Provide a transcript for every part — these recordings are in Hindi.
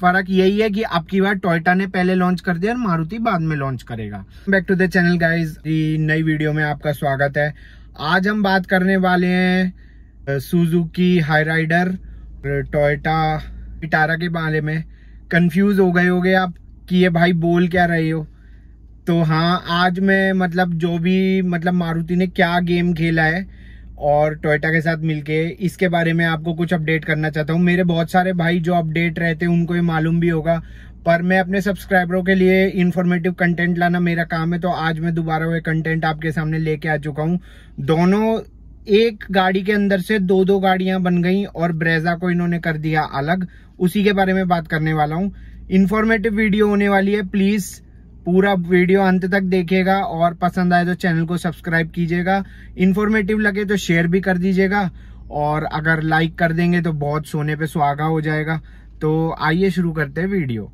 फर्क यही है कि आपकी बार टोयोटा ने पहले लॉन्च कर दिया और मारुति बाद में लॉन्च करेगा back to the channel guys नई वीडियो में आपका स्वागत है आज हम बात करने वाले हैं सुजुकी हाई राइडर टोयटा पिटारा के बारे में कंफ्यूज हो गए होगे आप कि ये भाई बोल क्या रहे हो तो हाँ आज मैं मतलब जो भी मतलब मारुति ने क्या गेम खेला है और टोयटा के साथ मिलके इसके बारे में आपको कुछ अपडेट करना चाहता हूँ मेरे बहुत सारे भाई जो अपडेट रहते हैं उनको ये मालूम भी होगा पर मैं अपने सब्सक्राइबरों के लिए इन्फॉर्मेटिव कंटेंट लाना मेरा काम है तो आज मैं दोबारा वह कंटेंट आपके सामने लेके आ चुका हूँ दोनों एक गाड़ी के अंदर से दो दो गाड़ियां बन गई और ब्रेजा को इन्होंने कर दिया अलग उसी के बारे में बात करने वाला हूँ इन्फॉर्मेटिव वीडियो होने वाली है प्लीज़ पूरा वीडियो अंत तक देखिएगा और पसंद आए तो चैनल को सब्सक्राइब कीजिएगा इन्फॉर्मेटिव लगे तो शेयर भी कर दीजिएगा और अगर लाइक कर देंगे तो बहुत सोने पे सुहागा हो जाएगा तो आइए शुरू करते हैं वीडियो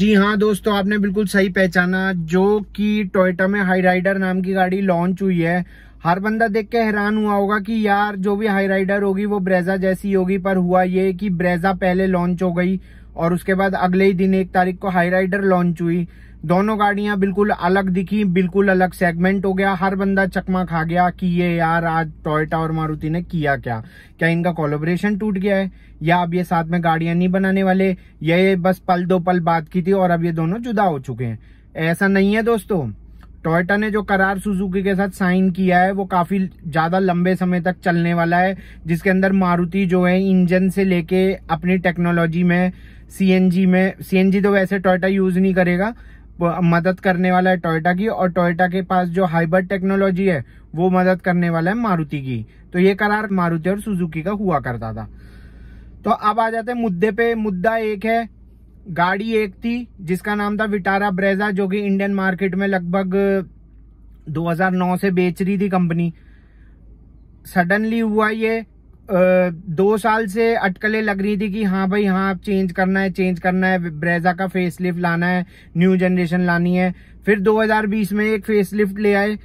जी हाँ दोस्तों आपने बिल्कुल सही पहचाना जो कि टोयोटा में हाई राइडर नाम की गाड़ी लॉन्च हुई है हर बंदा देख के हैरान हुआ होगा कि यार जो भी हाई राइडर होगी वो ब्रेजा जैसी होगी पर हुआ ये कि ब्रेजा पहले लॉन्च हो गई और उसके बाद अगले ही दिन एक तारीख को हाई राइडर लॉन्च हुई दोनों गाड़ियां बिल्कुल अलग दिखी बिल्कुल अलग सेगमेंट हो गया हर बंदा चकमा खा गया कि ये यार आज टोयटा और मारुति ने किया क्या क्या इनका कोलोबरेशन टूट गया है या अब ये साथ में गाड़ियां नहीं बनाने वाले या ये बस पल दो पल बात की थी और अब ये दोनों जुदा हो चुके हैं ऐसा नहीं है दोस्तों टोयटा ने जो करार सुजुकी के साथ साइन किया है वो काफी ज्यादा लंबे समय तक चलने वाला है जिसके अंदर मारुति जो है इंजन से लेके अपनी टेक्नोलॉजी में सीएनजी में सीएनजी तो वैसे टोयटा यूज नहीं करेगा मदद करने वाला है टोयोटा की और टोयोटा के पास जो हाइबर टेक्नोलॉजी है वो मदद करने वाला है मारुति की तो ये करार मारुति और सुजुकी का हुआ करता था तो अब आ जाते हैं मुद्दे पे मुद्दा एक है गाड़ी एक थी जिसका नाम था विटारा ब्रेजा जो कि इंडियन मार्केट में लगभग 2009 से बेच रही थी कंपनी सडनली हुआ ये दो साल से अटकलें लग रही थी कि हाँ भाई हाँ चेंज करना है चेंज करना है ब्रेजा का फेस लिफ्ट लाना है न्यू जनरेशन लानी है फिर 2020 में एक फेस लिफ्ट ले आए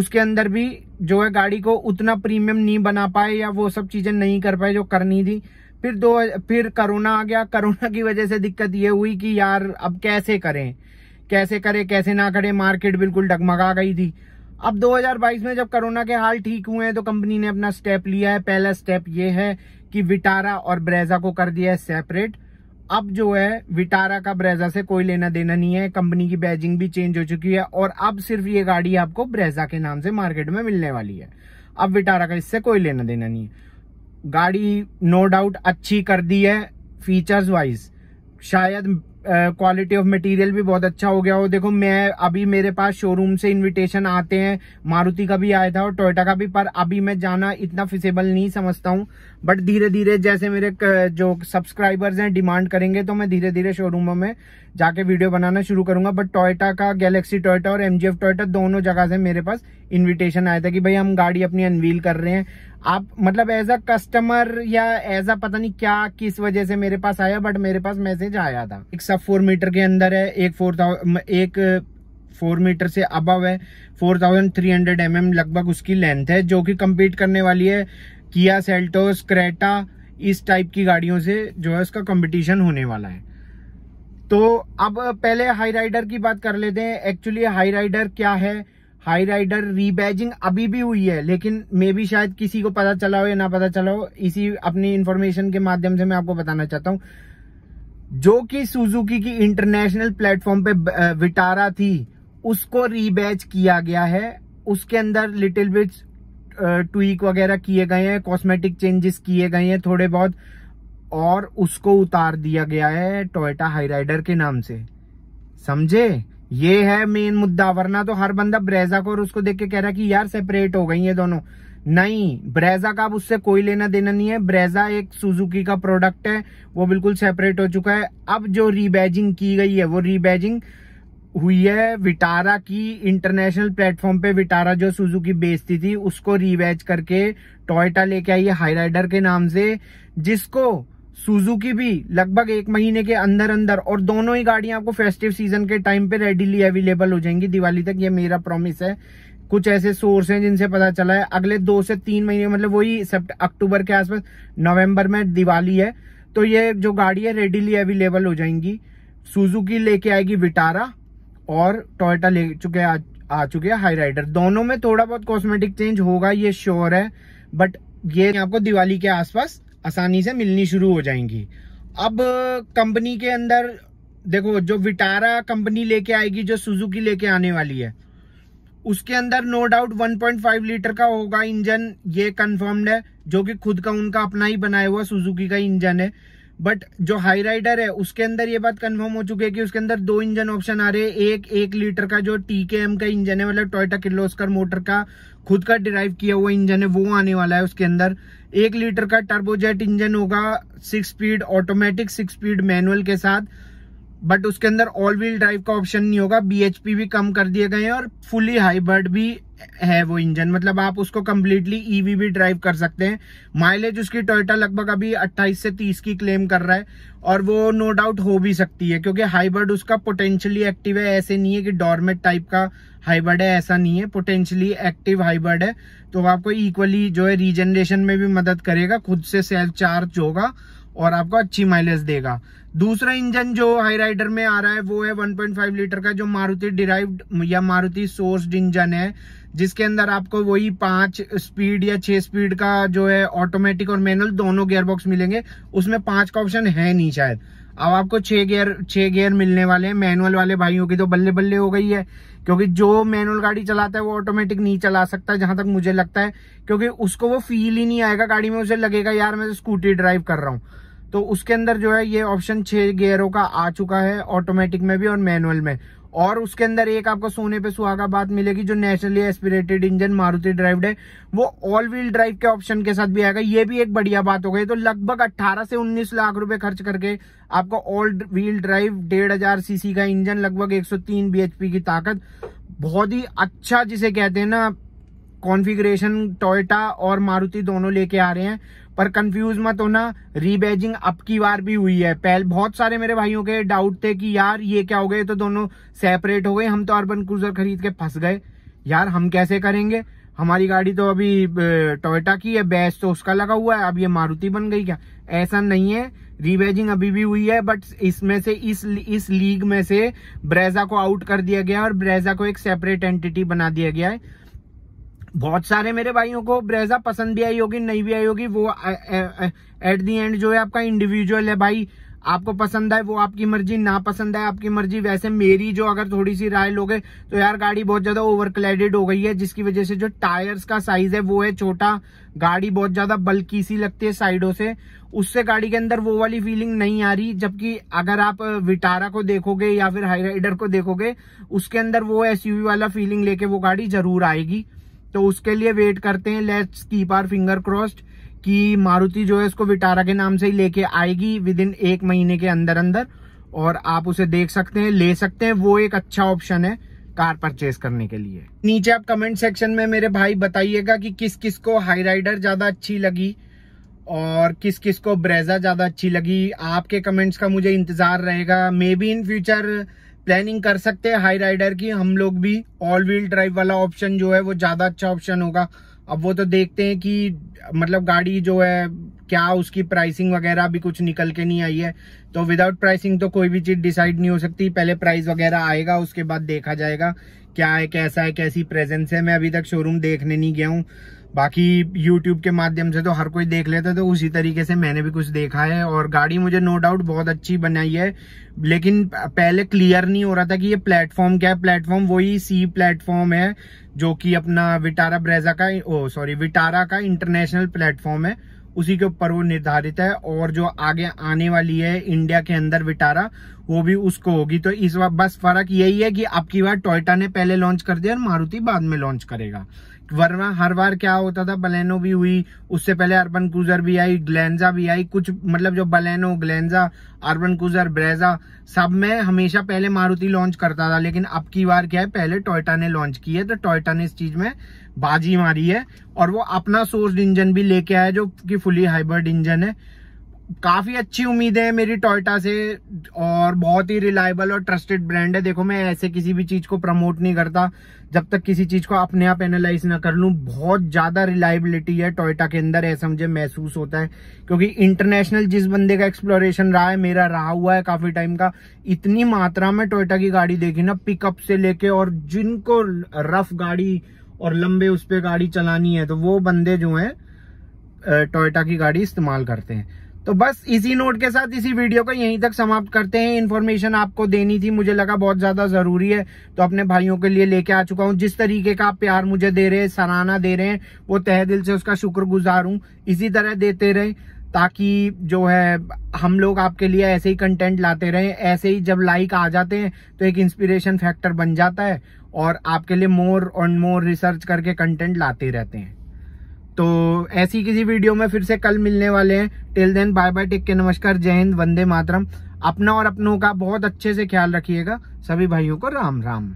उसके अंदर भी जो है गाड़ी को उतना प्रीमियम नहीं बना पाए या वो सब चीज़ें नहीं कर पाए जो करनी थी फिर दो फिर कोरोना आ गया कोरोना की वजह से दिक्कत ये हुई कि यार अब कैसे करें कैसे करें कैसे ना करें मार्केट बिल्कुल डगमगा गई थी अब 2022 में जब कोरोना के हाल ठीक हुए हैं तो कंपनी ने अपना स्टेप लिया है पहला स्टेप ये है कि विटारा और ब्रेजा को कर दिया है सेपरेट अब जो है विटारा का ब्रेजा से कोई लेना देना नहीं है कंपनी की बैजिंग भी चेंज हो चुकी है और अब सिर्फ ये गाड़ी आपको ब्रेजा के नाम से मार्केट में मिलने वाली है अब विटारा का इससे कोई लेना देना नहीं है गाड़ी नो डाउट अच्छी कर दी है फीचर्स वाइज शायद क्वालिटी ऑफ मटेरियल भी बहुत अच्छा हो गया हो देखो मैं अभी मेरे पास शोरूम से इनविटेशन आते हैं मारुति का भी आया था और टोयोटा का भी पर अभी मैं जाना इतना फिसेबल नहीं समझता हूँ बट धीरे धीरे जैसे मेरे जो सब्सक्राइबर्स हैं डिमांड करेंगे तो मैं धीरे धीरे शोरूमों में जाके वीडियो बनाना शुरू करूंगा बट टोयटा का गैलेक्सी टोयटा और एमजीएफ टोयटा दोनों जगह से मेरे पास इन्विटेशन आया था कि भाई हम गाड़ी अपनी अनवील कर रहे हैं आप मतलब एज अ कस्टमर या एज अ पता नहीं क्या किस वजह से मेरे पास आया बट मेरे पास मैसेज आया था एक सब फोर मीटर के अंदर है एक फोर एक फोर uh, मीटर से अब है four thousand three hundred M M लगभग उसकी लेंथ है जो कि कम्पीट करने वाली है किया सेल्टोस क्रेटा इस टाइप की गाड़ियों से जो है उसका कंपटीशन होने वाला है तो अब पहले हाई राइडर की बात कर लेते हैं एक्चुअली हाई राइडर क्या है हाई राइडर रीबैजिंग अभी भी हुई है लेकिन मे भी शायद किसी को पता चला हो या ना पता चला हो इसी अपनी इन्फॉर्मेशन के माध्यम से मैं आपको बताना चाहता हूँ जो कि सुजुकी की इंटरनेशनल प्लेटफॉर्म पे विटारा थी उसको रीबैच किया गया है उसके अंदर लिटिल बिट ट्वीक वगैरह किए गए हैं कॉस्मेटिक चेंजेस किए गए हैं थोड़े बहुत और उसको उतार दिया गया है टोयोटा हाईराइडर के नाम से समझे ये है मेन मुद्दा वरना तो हर बंदा ब्रेजा को और उसको देख के कह रहा है कि यार सेपरेट हो गई है दोनों नहीं ब्रेजा का अब उससे कोई लेना देना नहीं है ब्रेजा एक सुजुकी का प्रोडक्ट है वो बिल्कुल सेपरेट हो चुका है अब जो रीबैजिंग की गई है वो रीबैजिंग हुई है विटारा की इंटरनेशनल प्लेटफॉर्म पे विटारा जो सुजुकी बेचती थी उसको रीबैच करके टोयटा लेके आई है हाईराइडर के नाम से जिसको सुजुकी भी लगभग एक महीने के अंदर अंदर और दोनों ही गाड़ियां आपको फेस्टिव सीजन के टाइम पे रेडीली अवेलेबल हो जाएंगी दिवाली तक ये मेरा प्रॉमिस है कुछ ऐसे सोर्स हैं जिनसे पता चला है अगले दो से तीन महीने मतलब वही अक्टूबर के आसपास नवंबर में दिवाली है तो ये जो गाड़ी है रेडीली अवेलेबल हो जाएंगी सुजुकी लेके आएगी विटारा और टोयटा ले चुके आ, आ चुके हैं हाई राइडर दोनों में थोड़ा बहुत कॉस्मेटिक चेंज होगा ये श्योर है बट ये आपको दिवाली के आसपास आसानी से मिलनी शुरू हो जाएंगी अब कंपनी के अंदर देखो जो विटारा कंपनी लेके आएगी जो सुजुकी लेके आने वाली है उसके अंदर नो डाउट 1.5 लीटर का होगा इंजन ये कंफर्म्ड है जो कि खुद का उनका अपना ही बनाया हुआ सुजुकी का इंजन है बट जो हाई राइडर है उसके अंदर ये बात कंफर्म हो चुकी है कि उसके अंदर दो इंजन ऑप्शन आ रहे हैं एक एक लीटर का जो टी के एम का इंजन है मतलब टोयटा किर्लोस्कर मोटर का खुद का डिराइव किया हुआ इंजन है वो आने वाला है उसके अंदर एक लीटर का टर्बोजेट इंजन होगा six speed automatic six speed manual के साथ बट उसके अंदर ऑल व्हील ड्राइव का ऑप्शन नहीं होगा बीएचपी भी कम कर दिए गए हैं और फुली हाइब्रिड भी है वो इंजन मतलब आप उसको कम्प्लीटली ईवी e भी ड्राइव कर सकते हैं माइलेज उसकी टोयोटा लगभग अभी 28 से 30 की क्लेम कर रहा है और वो नो डाउट हो भी सकती है क्योंकि हाइब्रिड उसका पोटेंशियली एक्टिव है ऐसे नहीं है कि डॉर्मेट टाइप का हाइब्रिड है ऐसा नहीं है पोटेंशियली एक्टिव हाइब्रिड है तो आपको इक्वली जो है रीजनरेशन में भी मदद करेगा खुद से सेल्फ चार्ज होगा और आपको अच्छी माइलेज देगा दूसरा इंजन जो हाई राइडर में आ रहा है वो है 1.5 लीटर का जो मारुति डिराइव्ड या मारुति सोर्स्ड इंजन है जिसके अंदर आपको वही पांच स्पीड या छह स्पीड का जो है ऑटोमेटिक और मैनुअल दोनों गियरबॉक्स मिलेंगे उसमें पांच का ऑप्शन है नहीं शायद अब आपको छह गियर छह गियर मिलने वाले हैं मैनुअल वाले भाइयों की तो बल्ले बल्ले हो गई है क्योंकि जो मैनुअल गाड़ी चलाता है वो ऑटोमेटिक नहीं चला सकता जहां तक मुझे लगता है क्योंकि उसको वो फील ही नहीं आएगा गाड़ी में उसे लगेगा यार मैं स्कूटी तो ड्राइव कर रहा हूँ तो उसके अंदर जो है ये ऑप्शन छह गियरों का आ चुका है ऑटोमेटिक में भी और मैनुअल में और उसके अंदर एक आपको सोने पे सुहागा बात मिलेगी जो nationally aspirated engine Maruti drive है वो ऑल व्हील ड्राइव के ऑप्शन के साथ भी आएगा ये भी एक बढ़िया बात हो गई तो लगभग 18 से 19 लाख रुपए खर्च करके आपको ऑल व्हील ड्राइव डेढ़ हजार सीसी का इंजन लगभग 103 बीएचपी की ताकत बहुत ही अच्छा जिसे कहते हैं ना कॉन्फिग्रेशन टोयटा और मारुति दोनों लेके आ रहे हैं पर कंफ्यूज मत होना रीबैजिंग अब की बार भी हुई है पहले बहुत सारे मेरे भाइयों के डाउट थे कि यार ये क्या हो गए तो दोनों सेपरेट हो गए हम तो अर्बन क्रूजर खरीद के फंस गए यार हम कैसे करेंगे हमारी गाड़ी तो अभी टोयोटा की है बैच तो उसका लगा हुआ है अब ये मारुति बन गई क्या ऐसा नहीं है रीबैजिंग अभी भी हुई है बट इसमें से इस इस लीग में से ब्रेजा को आउट कर दिया गया और ब्रेजा को एक सेपरेट एंटिटी बना दिया गया है बहुत सारे मेरे भाइयों को ब्रेजा पसंद भी आई होगी नहीं भी आई होगी वो एट दी एंड जो है आपका इंडिविजुअल है भाई आपको पसंद है वो आपकी मर्जी ना पसंद आए आपकी मर्जी वैसे मेरी जो अगर थोड़ी सी राय लोगे तो यार गाड़ी बहुत ज्यादा ओवर क्लेडेड हो गई है जिसकी वजह से जो टायर्स का साइज है वो है छोटा गाड़ी बहुत ज्यादा बल्की सी लगती है साइडों से उससे गाड़ी के अंदर वो वाली फीलिंग नहीं आ रही जबकि अगर आप विटारा को देखोगे या फिर हाई राइडर को देखोगे उसके अंदर वो एस वाला फीलिंग लेके वो गाड़ी जरूर आएगी तो उसके लिए वेट करते हैं let's keep our finger crossed कि मारुति जो है उसको विटारा के नाम से ही लेके आएगी विद इन एक महीने के अंदर अंदर और आप उसे देख सकते हैं ले सकते हैं वो एक अच्छा ऑप्शन है कार परचेज करने के लिए नीचे आप कमेंट सेक्शन में मेरे भाई बताइएगा कि किस किस को हाई राइडर ज्यादा अच्छी लगी और किस किस को ब्रेजा ज्यादा अच्छी लगी आपके कमेंट्स का मुझे इंतजार रहेगा maybe in future planning कर सकते हैं हाई राइडर की हम लोग भी ऑल व्हील ड्राइव वाला ऑप्शन जो है वो ज़्यादा अच्छा ऑप्शन होगा अब वो तो देखते हैं कि मतलब गाड़ी जो है क्या उसकी प्राइसिंग वगैरह भी कुछ निकल के नहीं आई है तो विदाउट प्राइसिंग तो कोई भी चीज़ डिसाइड नहीं हो सकती पहले प्राइस वगैरह आएगा उसके बाद देखा जाएगा क्या है कैसा है कैसी प्रेजेंस है मैं अभी तक शोरूम देखने नहीं गया हूँ बाकी यूट्यूब के माध्यम से तो हर कोई देख लेता तो उसी तरीके से मैंने भी कुछ देखा है और गाड़ी मुझे नो डाउट बहुत अच्छी बनाई है लेकिन पहले क्लियर नहीं हो रहा था कि ये प्लेटफॉर्म क्या है प्लेटफॉर्म वही सी प्लेटफॉर्म है जो कि अपना विटारा ब्रेजा का ओ सॉरी विटारा का इंटरनेशनल प्लेटफॉर्म है उसी के ऊपर वो निर्धारित है और जो आगे आने वाली है इंडिया के अंदर विटारा वो भी उसको होगी तो इस बार बस फर्क यही है कि आपकी बार टोयटा ने पहले लॉन्च कर दिया और मारुति बाद में लॉन्च करेगा वर्मा हर बार क्या होता था बलेनो भी हुई उससे पहले अर्बन क्रूजर भी आई ग्लेंजा भी आई कुछ मतलब जो Baleno Glanza Urban Cruiser Brezza सब में हमेशा पहले मारुति लॉन्च करता था लेकिन अब की बार क्या है पहले टोयटा ने लॉन्च की है तो टोयटा ने इस चीज में बाजी मारी है और वो अपना सोर्स इंजन भी लेके आया जो कि फुली हाइब्रिड इंजन है काफ़ी अच्छी उम्मीद है मेरी टोयटा से और बहुत ही रिलायबल और ट्रस्टेड ब्रांड है देखो मैं ऐसे किसी भी चीज़ को प्रमोट नहीं करता जब तक किसी चीज़ को अपने आप एनालाइज ना कर लू बहुत ज़्यादा रिलायबिलिटी है टोयटा के अंदर ऐसा मुझे महसूस होता है क्योंकि इंटरनेशनल जिस बंदे का एक्सप्लोरेशन रहा है मेरा रहा हुआ है काफ़ी टाइम का इतनी मात्रा में टोयटा की गाड़ी देखी ना पिकअप से लेके और जिनको रफ गाड़ी और लंबे उस पर गाड़ी चलानी है तो वो बंदे जो है टोयटा की गाड़ी इस्तेमाल करते हैं तो बस इसी नोट के साथ इसी वीडियो को यहीं तक समाप्त करते हैं इन्फॉर्मेशन आपको देनी थी मुझे लगा बहुत ज़्यादा ज़रूरी है तो अपने भाइयों के लिए लेके आ चुका हूँ जिस तरीके का आप प्यार मुझे दे रहे हैं सराहना दे रहे हैं वो तह दिल से उसका शुक्रगुजार हूँ इसी तरह देते रहें ताकि जो है हम लोग आपके लिए ऐसे ही कंटेंट लाते रहें ऐसे ही जब लाइक आ जाते हैं तो एक इंस्पिरेशन फैक्टर बन जाता है और आपके लिए मोर और मोर रिसर्च करके कंटेंट लाते रहते हैं तो ऐसी किसी वीडियो में फिर से कल मिलने वाले हैं till then bye bye take के नमस्कार जय हिंद वंदे मातरम अपना और अपनों का बहुत अच्छे से ख्याल रखिएगा सभी भाइयों को राम राम